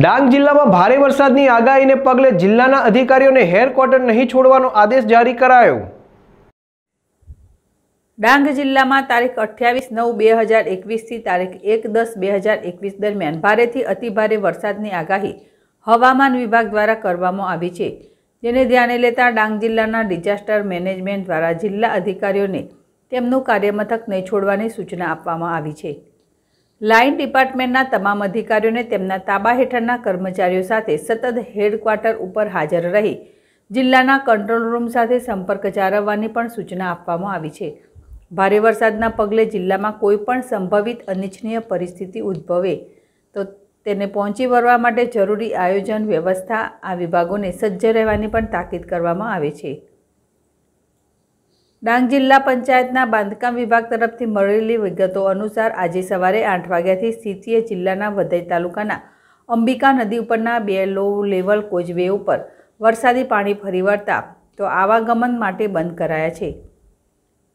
ડાંગ જિલ્લામાં ભારે વરસાદની આગાહીને પગલે જિલ્લાના અધિકારીઓને હેર કોટન નહીં છોડવાનો આદેશ જારી કરાયો ડાંગ જિલ્લામાં તારીખ અઠ્યાવીસ નવ બે હજાર એકવીસથી તારીખ એક દસ બે હજાર એકવીસ દરમિયાન ભારેથી અતિભારે વરસાદની આગાહી હવામાન વિભાગ દ્વારા કરવામાં આવી છે જેને ધ્યાને લેતા ડાંગ જિલ્લાના ડિઝાસ્ટર મેનેજમેન્ટ દ્વારા જિલ્લા અધિકારીઓને તેમનું કાર્યમથક નહીં છોડવાની સૂચના આપવામાં આવી છે લાઇન ડિપાર્ટમેન્ટના તમામ અધિકારીઓને તેમના તાબા હેઠળના કર્મચારીઓ સાથે સતત હેડક્વાર્ટર ઉપર હાજર રહી જિલ્લાના કંટ્રોલ રૂમ સાથે સંપર્ક જાળવવાની પણ સૂચના આપવામાં આવી છે ભારે વરસાદના પગલે જિલ્લામાં કોઈપણ સંભવિત અનિચ્છનીય પરિસ્થિતિ ઉદ્ભવે તો તેને પહોંચી વળવા માટે જરૂરી આયોજન વ્યવસ્થા આ વિભાગોને સજ્જ રહેવાની પણ તાકીદ કરવામાં આવે છે ડાંગ જિલ્લા પંચાયતના બાંધકામ વિભાગ તરફથી મળેલી વિગતો અનુસાર આજે સવારે આઠ વાગ્યાથી સીસીએ જિલ્લાના વઘઈ તાલુકાના અંબિકા નદી ઉપરના બે લો લેવલ કોજવે ઉપર વરસાદી પાણી ફરી વળતા તો આવાગમન માટે બંધ કરાયા છે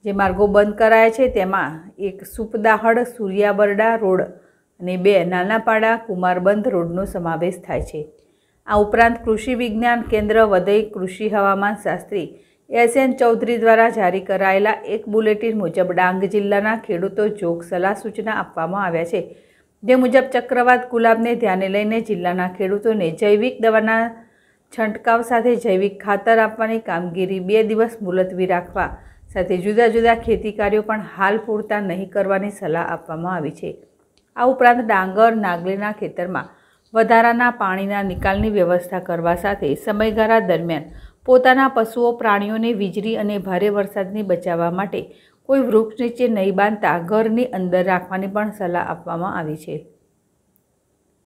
જે માર્ગો બંધ કરાયા છે તેમાં એક સુપદાહડ સૂર્યાબરડા રોડ અને બે નાનાપાડા કુમારબંધ રોડનો સમાવેશ થાય છે આ ઉપરાંત કૃષિ વિજ્ઞાન કેન્દ્ર વઘઈ કૃષિ હવામાન શાસ્ત્રી એસએન ચૌધરી દ્વારા જારી કરાયેલા એક બુલેટિન મુજબ ડાંગ જિલ્લાના ખેડૂતો જોગ સલાહ સૂચના આપવામાં આવ્યા છે જે મુજબ ચક્રવાત ગુલાબને ધ્યાને લઈને જિલ્લાના ખેડૂતોને જૈવિક દવાના છંટકાવ સાથે જૈવિક ખાતર આપવાની કામગીરી બે દિવસ મુલતવી રાખવા સાથે જુદા જુદા ખેતી કાર્યો પણ હાલ પૂરતા નહીં કરવાની સલાહ આપવામાં આવી છે આ ઉપરાંત ડાંગર નાગલીના ખેતરમાં વધારાના પાણીના નિકાલની વ્યવસ્થા કરવા સાથે સમયગાળા દરમિયાન પોતાના પશુઓ પ્રાણીઓને વીજળી અને ભારે વરસાદને બચાવવા માટે કોઈ વૃક્ષ નીચે નહીં બાંધતા ઘરની અંદર રાખવાની પણ સલાહ આપવામાં આવી છે